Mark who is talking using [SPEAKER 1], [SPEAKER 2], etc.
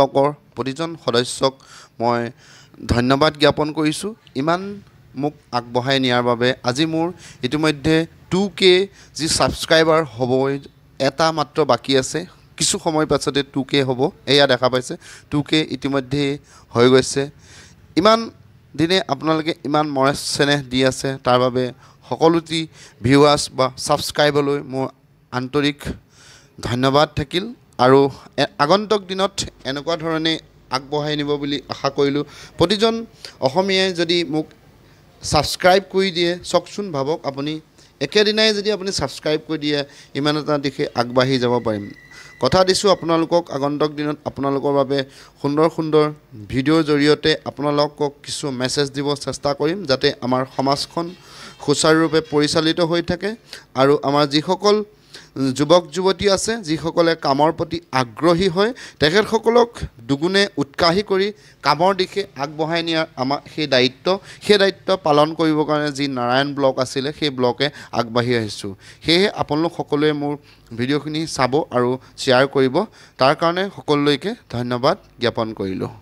[SPEAKER 1] সকৰ প্ৰতিজন সদস্যক মই ধন্যবাদ জ্ঞাপন কৰিছোঁ ইমান মোক আগবঢ়াই নিয়াৰ বাবে আজি মোৰ ইতিমধ্যে টু কে যি ছাবস্ক্ৰাইবাৰ হ'ব এটা মাত্ৰ বাকী আছে কিছু সময় পাছতে টু কে হ'ব এয়া দেখা পাইছে টু কে ইতিমধ্যে হৈ গৈছে ইমান দিনে আপোনালোকে ইমান মৰে চেনেহ দি আছে তাৰ বাবে সকলো যি ভিউৱাৰ্ছ বা ছাবস্ক্ৰাইবলৈ মোৰ আন্তৰিক ধন্যবাদ থাকিল আৰু আগন্তুক দিনত এনেকুৱা ধৰণে আগবঢ়াই নিব বুলি আশা কৰিলোঁ প্ৰতিজন অসমীয়াই যদি মোক ছাবস্ক্ৰাইব কৰি দিয়ে চাওকচোন ভাবক আপুনি একেদিনাই যদি আপুনি ছাবস্ক্ৰাইব কৰি দিয়ে ইমান এটা দিশে আগবাঢ়ি যাব পাৰিম কথা দিছোঁ আপোনালোকক আগন্তুক দিনত আপোনালোকৰ বাবে সুন্দৰ সুন্দৰ ভিডিঅ'ৰ জৰিয়তে আপোনালোকক কিছু মেছেজ দিব চেষ্টা কৰিম যাতে আমাৰ সমাজখন সুচাৰুৰূপে পৰিচালিত হৈ থাকে আৰু আমাৰ যিসকল যুৱক যুৱতী আছে যিসকলে কামৰ প্ৰতি আগ্ৰহী হয় তেখেতসকলক দুগুণে উৎসাহী কৰি কামৰ দিশে আগবঢ়াই নিয়াৰ আমাৰ সেই দায়িত্ব সেই দায়িত্ব পালন কৰিবৰ কাৰণে যি নাৰায়ণ ব্লক আছিলে সেই ব্লকে আগবাঢ়ি আহিছোঁ সেয়েহে আপোনালোক সকলোৱে মোৰ ভিডিঅ'খিনি চাব আৰু শ্বেয়াৰ কৰিব তাৰ কাৰণে সকলোকে ধন্যবাদ জ্ঞাপন কৰিলোঁ